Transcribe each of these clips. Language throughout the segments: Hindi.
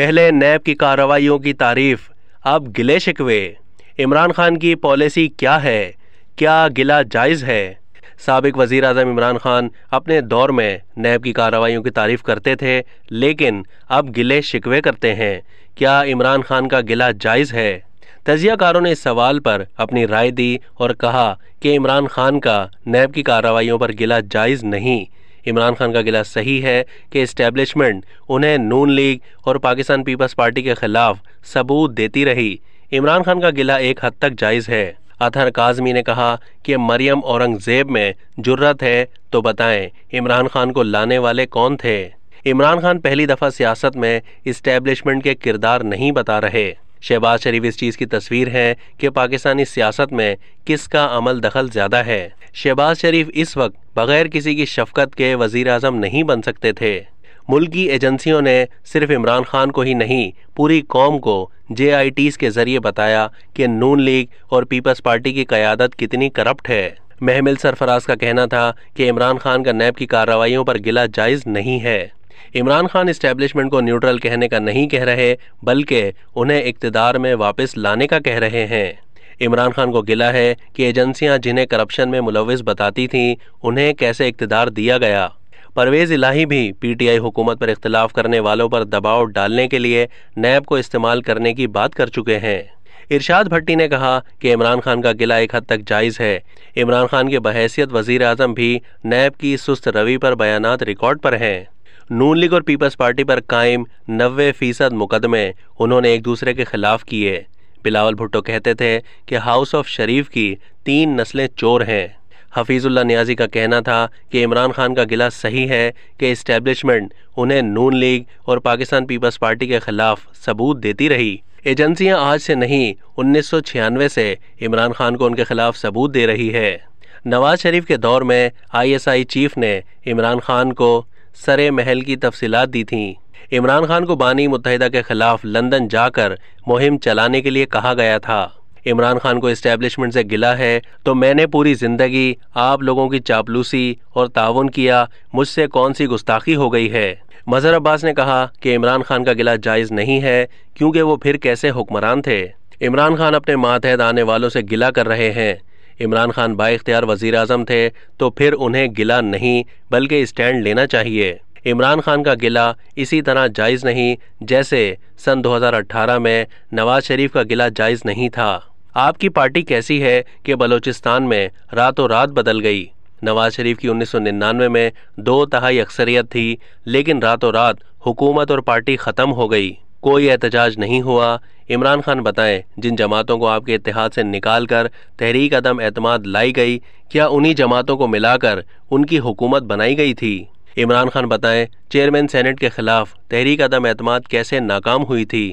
पहले नैब की कार्रवाइयों की तारीफ अब गिले शिकवे इमरान खान की पॉलिसी क्या है क्या गिला जायज़ है सबक वज़ी अजम इमरान खान अपने दौर में नैब की कार्रवाइयों की तारीफ़ करते थे लेकिन अब गिले शिकवे करते हैं क्या इमरान खान का गिला जायज़ है तजियाकारों ने इस सवाल पर अपनी राय दी और कहा कि इमरान खान का नैब की कार्रवाइयों पर गिला जायज़ नहीं इमरान खान का गिला सही है कि इस्टेब्लिशमेंट उन्हें नून लीग और पाकिस्तान पीपल्स पार्टी के खिलाफ सबूत देती रही इमरान खान का गिला एक हद तक जायज़ है अतहर काजमी ने कहा कि मरियम औरंगज़ेब में जुर्रत है तो बताएं इमरान खान को लाने वाले कौन थे इमरान खान पहली दफ़ा सियासत में इस्टेब्लिशमेंट के किरदार नहीं बता रहे शहबाज शरीफ इस चीज़ की तस्वीर है कि पाकिस्तानी सियासत में किसका अमल दखल ज़्यादा है शहबाज शरीफ इस वक्त बगैर किसी की शफकत के वजीर अजम नहीं बन सकते थे मुल्क की एजेंसियों ने सिर्फ इमरान खान को ही नहीं पूरी कौम को जे आई टीज़ के ज़रिए बताया कि नून लीग और पीपल्स पार्टी की क़्यादत कितनी करप्ट है महमिल सरफराज का कहना था कि इमरान खान का नैब की कार्रवाइयों पर गिला जायज़ नहीं है इमरान खान इस्टेब्लिशमेंट को न्यूट्रल कहने का नहीं कह रहे बल्कि उन्हें इकतदार में वापस लाने का कह रहे हैं इमरान खान को गिला है कि एजेंसियां जिन्हें करप्शन में मुलविस बताती थीं उन्हें कैसे इकतदार दिया गया परवेज़ इलाही भी पीटीआई हुकूमत पर इख्तलाफ करने वालों पर दबाव डालने के लिए नैब को इस्तेमाल करने की बात कर चुके हैं इरशाद भट्टी ने कहा कि इमरान खान का गिला एक हद तक जायज़ है इमरान खान के बहसीत वजीर अजम भी नैब की सुस्त रवि पर बयान रिकॉर्ड पर हैं नून लीग और पीपल्स पार्टी पर कायम नबे फ़ीसद मुकदमे उन्होंने एक दूसरे के खिलाफ किए बिलावल भुट्टो कहते थे कि हाउस ऑफ शरीफ की तीन नस्लें चोर हैं हफीज़ुल्ला न्याजी का कहना था कि इमरान खान का गिला सही है कि इस्टेब्लिशमेंट उन्हें नून लीग और पाकिस्तान पीपल्स पार्टी के खिलाफ सबूत देती रही एजेंसियां आज से नहीं उन्नीस से इमरान खान को उनके खिलाफ सबूत दे रही है नवाज शरीफ के दौर में आईएसआई चीफ ने इमरान खान को सरे महल की तफ़सीत दी थीं इमरान खान को बानी मुतहदा के खिलाफ लंदन जाकर मुहिम चलाने के लिए कहा गया था इमरान खान को इस्टेब्लिशमेंट से गिला है तो मैंने पूरी ज़िंदगी आप लोगों की चापलूसी और ताउन किया मुझसे कौन सी गुस्ताखी हो गई है मज़हर अब्बास ने कहा कि इमरान खान का गिला जायज़ नहीं है क्योंकि वो फिर कैसे हुक्मरान थे इमरान खान अपने मातहत आने वालों से गिला कर रहे हैं इमरान खान बाख्तियार वज़ी अजम थे तो फिर उन्हें गिला नहीं बल्कि स्टैंड लेना चाहिए इमरान खान का गिला इसी तरह जायज़ नहीं जैसे सन 2018 में नवाज शरीफ का गिला जायज़ नहीं था आपकी पार्टी कैसी है कि बलूचिस्तान में रातों रात बदल गई नवाज शरीफ की 1999 में दो तहाई अक्सरियत थी लेकिन रातों रात हुकूमत और पार्टी ख़त्म हो गई कोई एहतजाज नहीं हुआ इमरान खान बताएं जिन जमातों को आपके इतिहाद से निकाल कर तहरीक अदम एतमाद लाई गई क्या उन्हीं जमातों को मिलाकर उनकी हुकूमत बनाई गई थी इमरान खान बताएं चेयरमैन सेनेट के खिलाफ तहरीक अदम अतमाद कैसे नाकाम हुई थी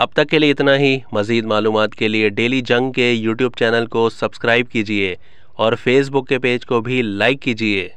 अब तक के लिए इतना ही मज़ीद मालूम के लिए डेली जंग के यूट्यूब चैनल को सब्सक्राइब कीजिए और फेसबुक के पेज को भी लाइक कीजिए